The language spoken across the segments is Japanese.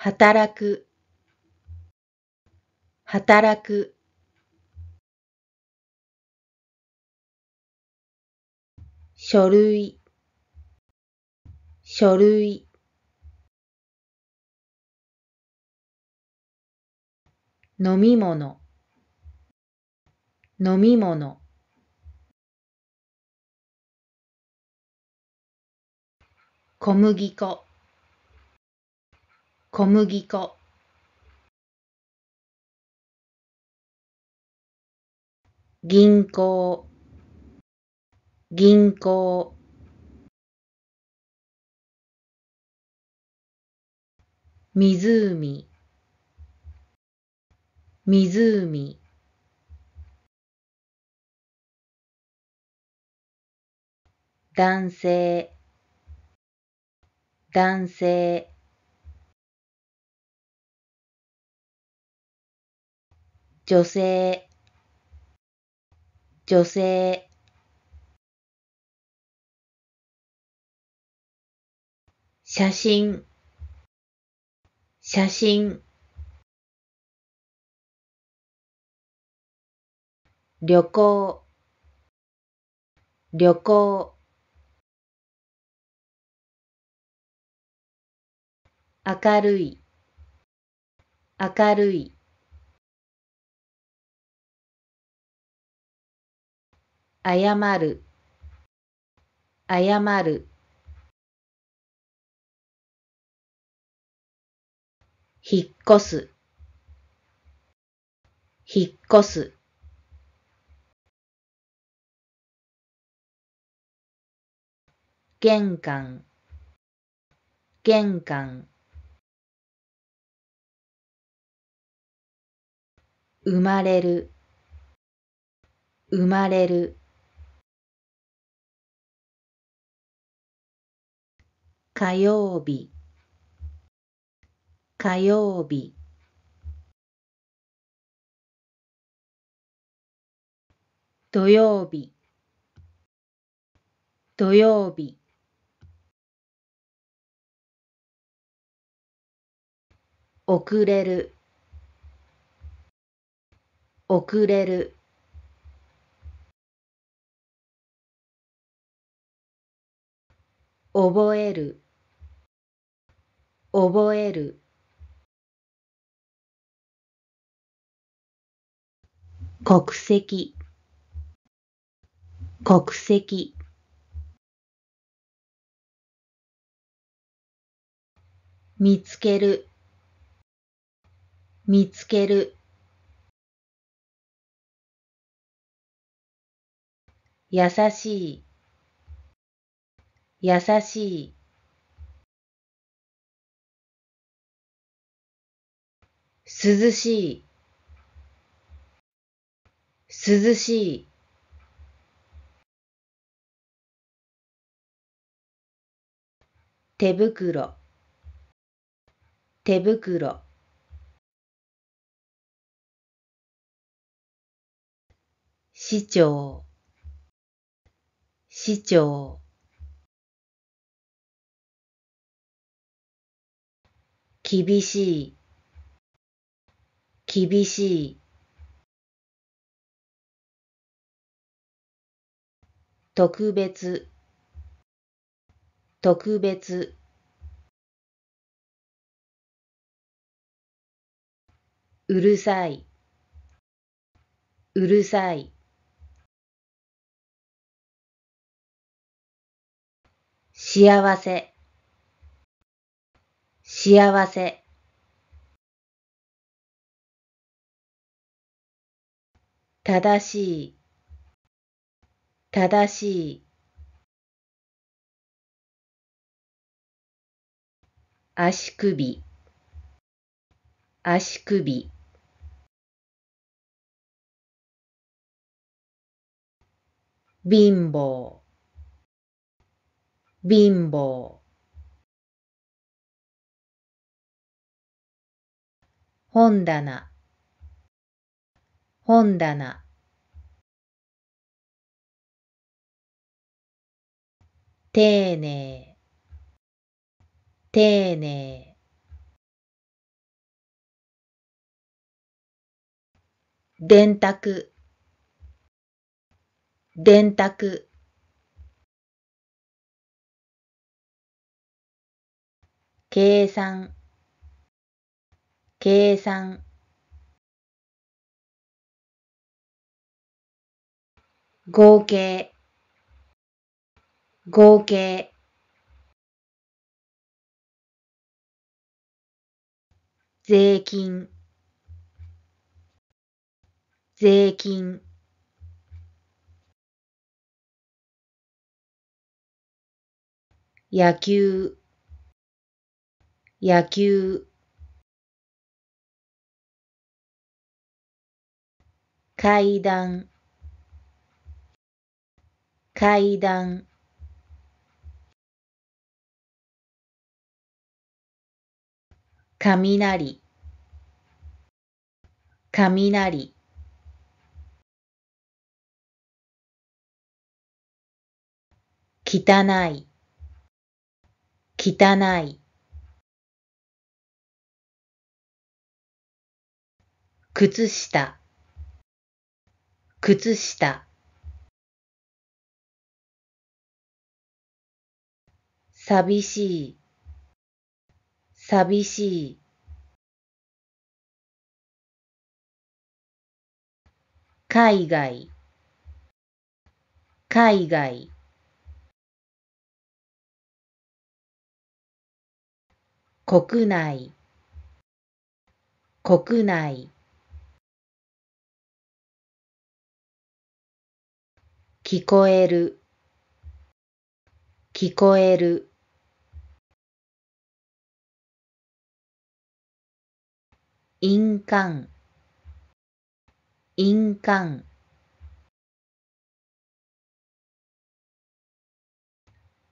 働く働く書類書類飲み物飲み物小麦粉小麦粉銀行銀行湖湖男性男性女性女性写真写真旅行旅行明るい明るい謝る謝る引っ越す引っ越す玄関玄関生まれる生まれる火曜日火曜日土曜日土曜日遅れる遅れる覚える覚える国籍国籍見つける見つける優しい優しい涼しい涼しい手袋手袋市長市長厳しい厳しい。特別特別うるさいうるさい幸せ幸せ正しい正しい足首足首貧乏貧乏本棚本棚丁寧丁寧電卓電卓計算計算合計合計税金税金野球野球階段階段雷雷汚い汚い靴下靴下寂しい、寂しい。海外、海外。国内、国内。聞こえる聞こえる冠印鑑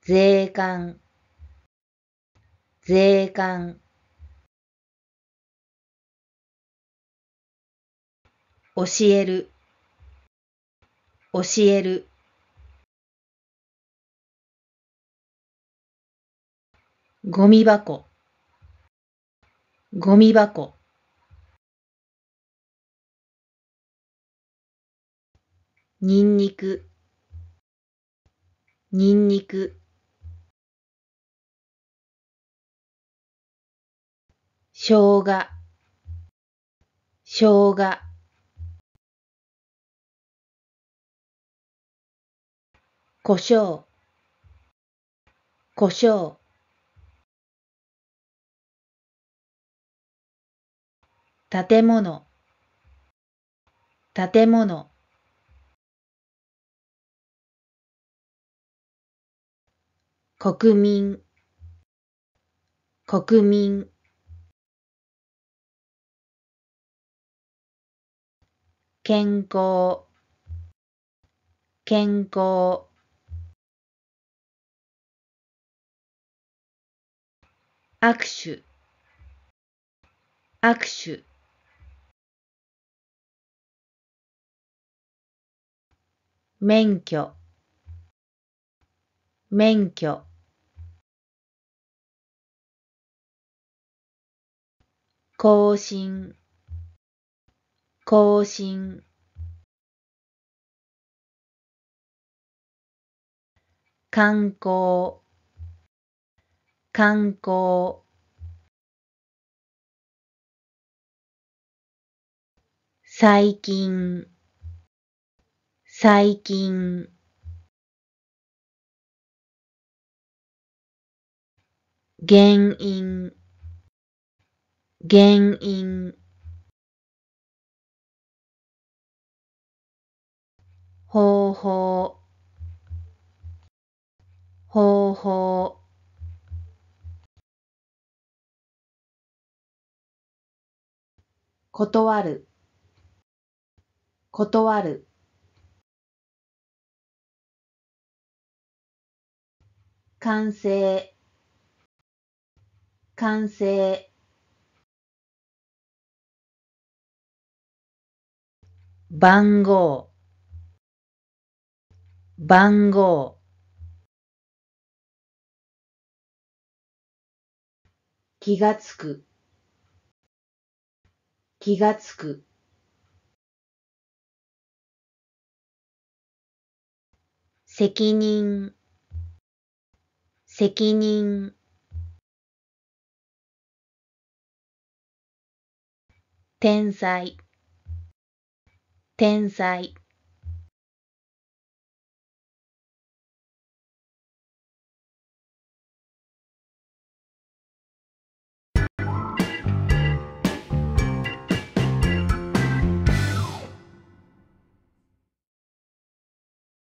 税関税関教える教えるゴミ箱ゴミ箱にんにくにんにくしょうがしょうがこしょうこしょう建物建物国民国民健康健康握手握手免許免許更新更新観光観光最近最近原因原因方法方法断る断る完成完成番号番号気がつく気がつく責任責任天才天才